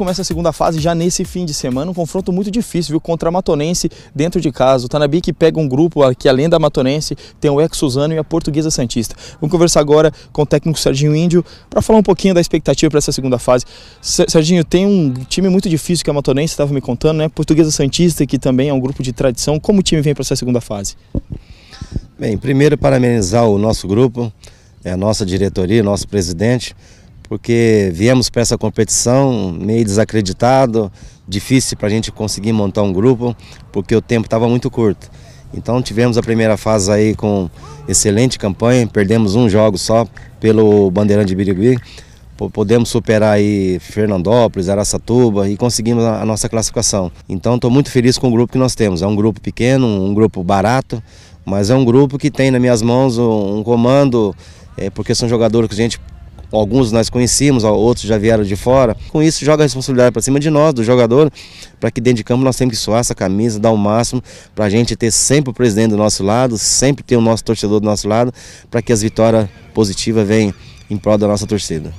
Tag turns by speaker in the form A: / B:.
A: começa a segunda fase já nesse fim de semana, um confronto muito difícil, viu? Contra a Matonense dentro de casa. O Tanabi que pega um grupo aqui, além da Matonense, tem o Ex Suzano e a Portuguesa Santista. Vamos conversar agora com o técnico Serginho Índio para falar um pouquinho da expectativa para essa segunda fase. Serginho, tem um time muito difícil que a Matonense estava me contando, né? Portuguesa Santista, que também é um grupo de tradição. Como o time vem para essa segunda fase?
B: Bem, primeiro parabenizar o nosso grupo, é, a nossa diretoria, nosso presidente, porque viemos para essa competição meio desacreditado, difícil para a gente conseguir montar um grupo, porque o tempo estava muito curto. Então tivemos a primeira fase aí com excelente campanha, perdemos um jogo só pelo Bandeirante de Birigui. Podemos superar aí Fernandópolis, Araçatuba e conseguimos a nossa classificação. Então estou muito feliz com o grupo que nós temos. É um grupo pequeno, um grupo barato, mas é um grupo que tem nas minhas mãos um comando, é, porque são jogadores que a gente Alguns nós conhecíamos, outros já vieram de fora. Com isso, joga a responsabilidade para cima de nós, do jogador, para que dentro de campo nós temos que suar essa camisa, dar o máximo, para a gente ter sempre o presidente do nosso lado, sempre ter o nosso torcedor do nosso lado, para que as vitórias positivas venham em prol da nossa torcida.